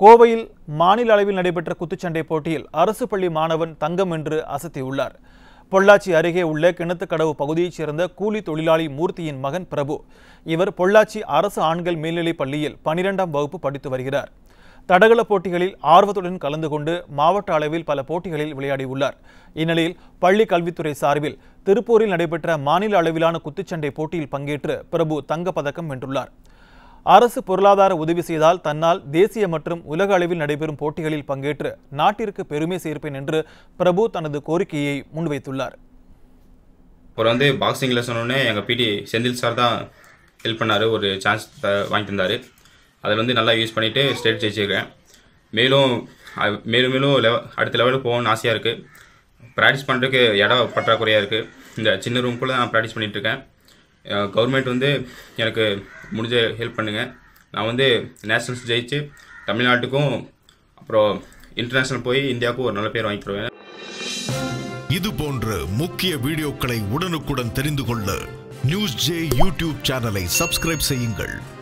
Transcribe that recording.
கோவையில் மாநில அளவில் நடைபெற்ற குத்துச்சண்டை போட்டியில் அரசு பள்ளி மாணவன் தங்கம் என்று அசத்தியுள்ளார் பொள்ளாச்சி அருகே உள்ள கிணத்துக்கடவு பகுதியைச் சேர்ந்த கூலி தொழிலாளி மூர்த்தியின் மகன் பிரபு இவர் பொள்ளாச்சி அரசு ஆண்கள் மேல்நிலைப் பள்ளியில் பனிரெண்டாம் வகுப்பு படித்து வருகிறார் தடகள போட்டிகளில் ஆர்வத்துடன் கலந்து கொண்டு மாவட்ட அளவில் பல போட்டிகளில் விளையாடியுள்ளார் இந்நிலையில் பள்ளி கல்வித்துறை சார்பில் திருப்பூரில் நடைபெற்ற மாநில அளவிலான குத்துச்சண்டை போட்டியில் பங்கேற்று பிரபு தங்கப்பதக்கம் வென்றுள்ளார் அரசு பொருளாதார உதவி செய்தால் தன்னால் தேசிய மற்றும் உலக அளவில் நடைபெறும் போட்டிகளில் பங்கேற்று நாட்டிற்கு பெருமை சேர்ப்பேன் என்று பிரபு தனது கோரிக்கையை முன்வைத்துள்ளார் அப்புறம் வந்து பாக்ஸிங்கில் சொன்னோடனே எங்கள் பிடி செந்தில் சார் தான் ஹெல்ப் பண்ணார் ஒரு சான்ஸ் வாங்கி தந்தார் அதில் வந்து நல்லா யூஸ் பண்ணிவிட்டு ஸ்டேட் ஜெயிச்சிருக்கேன் மேலும் மேலும் மேலும் லெவ அடுத்த லெவலுக்கு போகணும்னு ஆசையாக இருக்குது ப்ராக்டிஸ் பண்ணுறதுக்கு இடம் பற்றாக்குறையாக இருக்குது இந்த சின்ன ரூம்குள்ளே நான் ப்ராக்டிஸ் பண்ணிகிட்ருக்கேன் கவர்மெண்ட் வந்து எனக்கு முடிஞ்ச ஹெல்ப் பண்ணுங்கள் நான் வந்து நேஷனல்ஸ் ஜெயிச்சு தமிழ்நாட்டுக்கும் அப்புறம் இன்டர்நேஷ்னல் போய் இந்தியாவுக்கும் ஒரு நல்ல பேர் வாங்கி தருவேன் இது போன்ற முக்கிய வீடியோக்களை உடனுக்குடன் தெரிந்து கொள்ள நியூஸ் ஜே யூடியூப் சேனலை சப்ஸ்கிரைப் செய்யுங்கள்